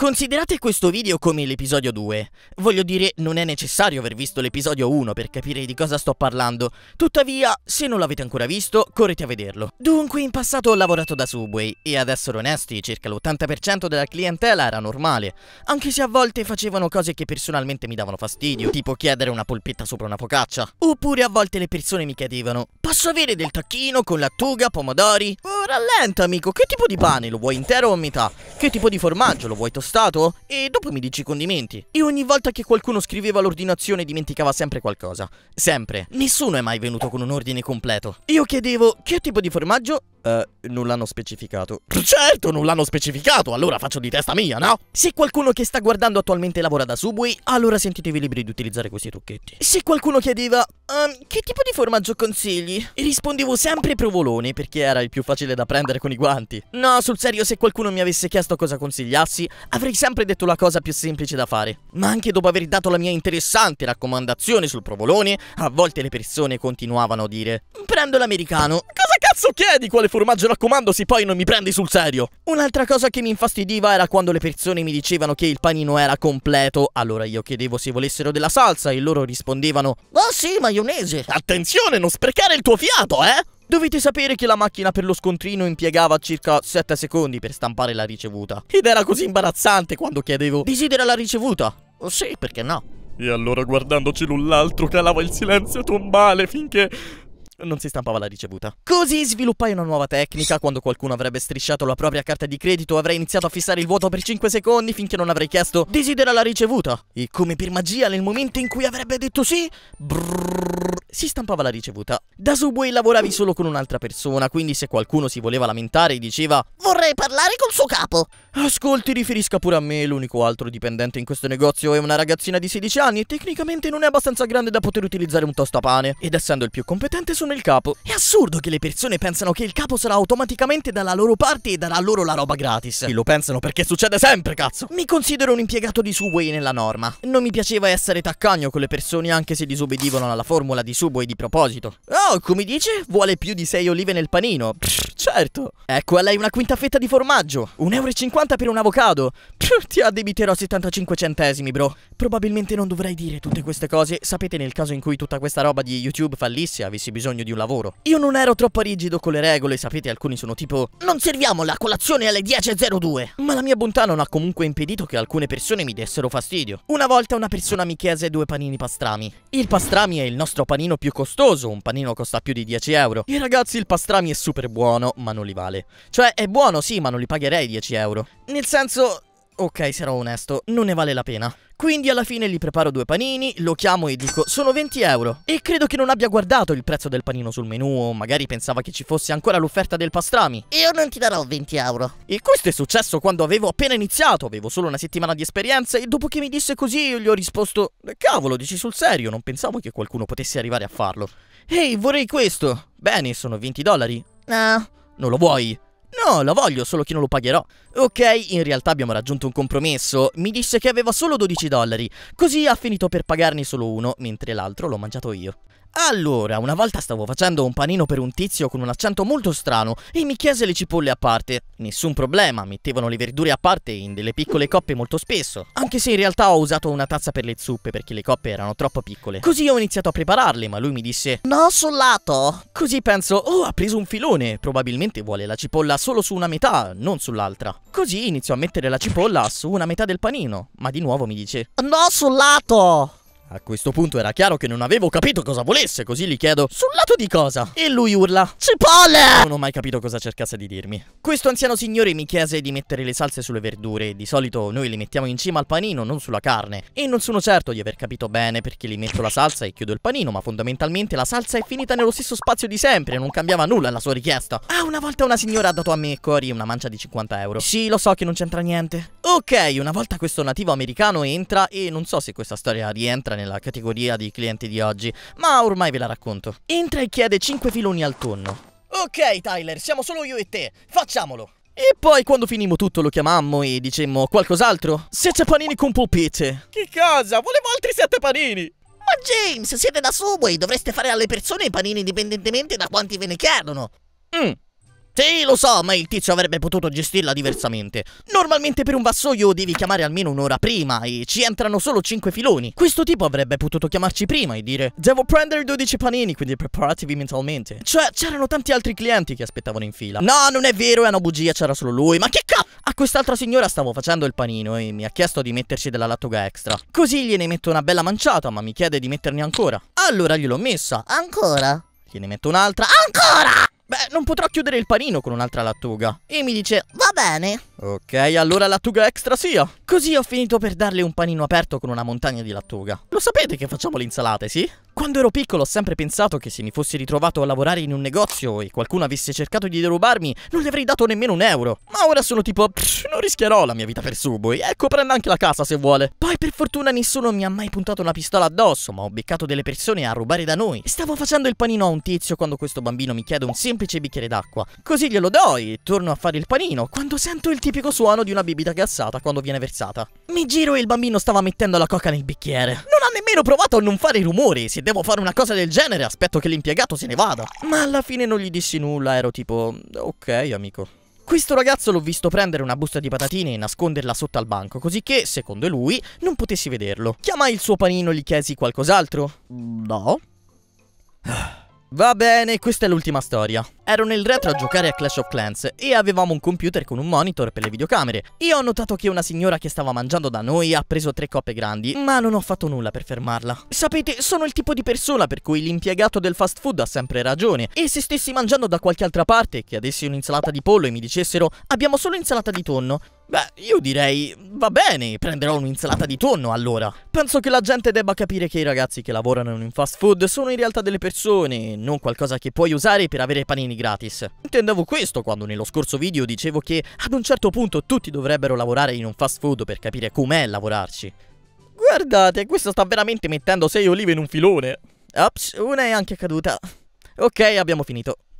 Considerate questo video come l'episodio 2. Voglio dire, non è necessario aver visto l'episodio 1 per capire di cosa sto parlando. Tuttavia, se non l'avete ancora visto, correte a vederlo. Dunque, in passato ho lavorato da Subway, e ad essere onesti, circa l'80% della clientela era normale, anche se a volte facevano cose che personalmente mi davano fastidio, tipo chiedere una polpetta sopra una focaccia. Oppure a volte le persone mi chiedevano, posso avere del tacchino con lattuga, pomodori? Oh, rallenta amico, che tipo di pane? Lo vuoi intero o a metà? Che tipo di formaggio? Lo vuoi tostato? impostato? E dopo mi dici i condimenti. E ogni volta che qualcuno scriveva l'ordinazione dimenticava sempre qualcosa. Sempre. Nessuno è mai venuto con un ordine completo. Io chiedevo che tipo di formaggio Uh, non l'hanno specificato. Certo, non l'hanno specificato, allora faccio di testa mia, no? Se qualcuno che sta guardando attualmente lavora da Subway, allora sentitevi liberi di utilizzare questi trucchetti. Se qualcuno chiedeva, um, che tipo di formaggio consigli? E rispondevo sempre provolone, perché era il più facile da prendere con i guanti. No, sul serio, se qualcuno mi avesse chiesto cosa consigliassi, avrei sempre detto la cosa più semplice da fare. Ma anche dopo aver dato la mia interessante raccomandazione sul provolone, a volte le persone continuavano a dire, prendo l'americano, cosa cazzo chiedi quale formaggio raccomando se poi non mi prendi sul serio? Un'altra cosa che mi infastidiva era quando le persone mi dicevano che il panino era completo. Allora io chiedevo se volessero della salsa e loro rispondevano Ah oh sì, maionese! Attenzione, non sprecare il tuo fiato, eh! Dovete sapere che la macchina per lo scontrino impiegava circa 7 secondi per stampare la ricevuta. Ed era così imbarazzante quando chiedevo Desidera la ricevuta? Oh, sì, perché no? E allora guardandoci l'un l'altro calava il silenzio tombale finché non si stampava la ricevuta. Così sviluppai una nuova tecnica. Quando qualcuno avrebbe strisciato la propria carta di credito, avrei iniziato a fissare il vuoto per 5 secondi finché non avrei chiesto desidera la ricevuta. E come per magia, nel momento in cui avrebbe detto sì, brrr, si stampava la ricevuta. Da Subway lavoravi solo con un'altra persona, quindi se qualcuno si voleva lamentare diceva vorrei parlare col suo capo. Ascolti, riferisca pure a me, l'unico altro dipendente in questo negozio è una ragazzina di 16 anni e tecnicamente non è abbastanza grande da poter utilizzare un tostapane. Ed essendo il più competente sono il capo. È assurdo che le persone pensano che il capo sarà automaticamente dalla loro parte e darà loro la roba gratis. E lo pensano perché succede sempre, cazzo! Mi considero un impiegato di Subway nella norma. Non mi piaceva essere taccagno con le persone anche se disobbedivano alla formula di Subway di proposito. Oh, come dice? Vuole più di 6 olive nel panino. Pff, certo. Ecco a lei una quinta fetta di formaggio. 1,50€. 50 per un avocado. ti addebiterò 75 centesimi, bro. Probabilmente non dovrei dire tutte queste cose. Sapete nel caso in cui tutta questa roba di YouTube fallisse avessi bisogno di un lavoro. Io non ero troppo rigido con le regole, sapete, alcuni sono tipo Non serviamo la colazione alle 10.02. Ma la mia bontà non ha comunque impedito che alcune persone mi dessero fastidio. Una volta una persona mi chiese due panini pastrami. Il pastrami è il nostro panino più costoso, un panino costa più di 10 euro. E ragazzi, il pastrami è super buono, ma non li vale. Cioè, è buono sì, ma non li pagherei 10 euro. Nel senso, ok, sarò onesto, non ne vale la pena. Quindi alla fine gli preparo due panini, lo chiamo e dico sono 20 euro. E credo che non abbia guardato il prezzo del panino sul menù o magari pensava che ci fosse ancora l'offerta del pastrami. Io non ti darò 20 euro. E questo è successo quando avevo appena iniziato, avevo solo una settimana di esperienza e dopo che mi disse così io gli ho risposto cavolo, dici sul serio, non pensavo che qualcuno potesse arrivare a farlo. Ehi, vorrei questo. Bene, sono 20 dollari. No. Non lo vuoi? No, la voglio, solo che non lo pagherò. Ok, in realtà abbiamo raggiunto un compromesso. Mi disse che aveva solo 12 dollari, così ha finito per pagarne solo uno, mentre l'altro l'ho mangiato io. Allora, una volta stavo facendo un panino per un tizio con un accento molto strano e mi chiese le cipolle a parte. Nessun problema, mettevano le verdure a parte in delle piccole coppe molto spesso, anche se in realtà ho usato una tazza per le zuppe perché le coppe erano troppo piccole. Così ho iniziato a prepararle, ma lui mi disse "No, sul lato! Così penso "Oh, ha preso un filone, probabilmente vuole la cipolla solo su una metà, non sull'altra". Così inizio a mettere la cipolla su una metà del panino, ma di nuovo mi dice "No, sul lato! A questo punto era chiaro che non avevo capito cosa volesse, così gli chiedo Sul lato di cosa? E lui urla Cipolle! Non ho mai capito cosa cercasse di dirmi. Questo anziano signore mi chiese di mettere le salse sulle verdure, di solito noi le mettiamo in cima al panino, non sulla carne. E non sono certo di aver capito bene perché li metto la salsa e chiudo il panino, ma fondamentalmente la salsa è finita nello stesso spazio di sempre, non cambiava nulla la sua richiesta. Ah, una volta una signora ha dato a me e Cory una mancia di 50 euro. Sì, lo so che non c'entra niente. Ok, una volta questo nativo americano entra e non so se questa storia rientra nella categoria di clienti di oggi, ma ormai ve la racconto. Entra e chiede 5 filoni al tonno. Ok Tyler, siamo solo io e te, facciamolo! E poi quando finimmo tutto lo chiamammo e dicemmo qualcos'altro? Sette panini con polpette. Che cosa? Volevo altri sette panini! Ma James, siete da Subway, dovreste fare alle persone i panini indipendentemente da quanti ve ne chiedono. Mmm. Sì, lo so, ma il tizio avrebbe potuto gestirla diversamente. Normalmente per un vassoio devi chiamare almeno un'ora prima e ci entrano solo 5 filoni. Questo tipo avrebbe potuto chiamarci prima e dire Devo prendere 12 panini, quindi preparatevi mentalmente. Cioè, c'erano tanti altri clienti che aspettavano in fila. No, non è vero, è una bugia, c'era solo lui. Ma che cazzo? A quest'altra signora stavo facendo il panino e mi ha chiesto di metterci della lattuga extra. Così gliene metto una bella manciata, ma mi chiede di metterne ancora. Allora gliel'ho messa. Ancora? Gliene metto un'altra. Ancora! Beh, non potrò chiudere il panino con un'altra lattuga. E mi dice, va bene. Ok, allora lattuga extra sia. Così ho finito per darle un panino aperto con una montagna di lattuga. Lo sapete che facciamo l'insalata, sì? Quando ero piccolo ho sempre pensato che se mi fossi ritrovato a lavorare in un negozio e qualcuno avesse cercato di derubarmi, non gli avrei dato nemmeno un euro. Ma ora sono tipo, pff, non rischierò la mia vita per Subway, ecco prenda anche la casa se vuole. Poi per fortuna nessuno mi ha mai puntato una pistola addosso, ma ho beccato delle persone a rubare da noi. Stavo facendo il panino a un tizio quando questo bambino mi chiede un semplice bicchiere d'acqua. Così glielo do e torno a fare il panino, quando sento il tipico suono di una bibita gassata quando viene versata. Mi giro e il bambino stava mettendo la coca nel bicchiere. Non ha nemmeno provato a non fare rumore, si è devo fare una cosa del genere, aspetto che l'impiegato se ne vada. Ma alla fine non gli dissi nulla, ero tipo, ok amico. Questo ragazzo l'ho visto prendere una busta di patatine e nasconderla sotto al banco, così che, secondo lui, non potessi vederlo. Chiamai il suo panino e gli chiesi qualcos'altro? No. Va bene, questa è l'ultima storia ero nel retro a giocare a Clash of Clans e avevamo un computer con un monitor per le videocamere. Io ho notato che una signora che stava mangiando da noi ha preso tre coppe grandi, ma non ho fatto nulla per fermarla. Sapete, sono il tipo di persona per cui l'impiegato del fast food ha sempre ragione e se stessi mangiando da qualche altra parte, che adessi un'insalata di pollo e mi dicessero abbiamo solo insalata di tonno, Beh, io direi, va bene, prenderò un'insalata di tonno allora. Penso che la gente debba capire che i ragazzi che lavorano in fast food sono in realtà delle persone, non qualcosa che puoi usare per avere panini gratis. Intendevo questo quando nello scorso video dicevo che ad un certo punto tutti dovrebbero lavorare in un fast food per capire com'è lavorarci. Guardate, questo sta veramente mettendo sei olive in un filone. Ops, una è anche caduta. Ok, abbiamo finito.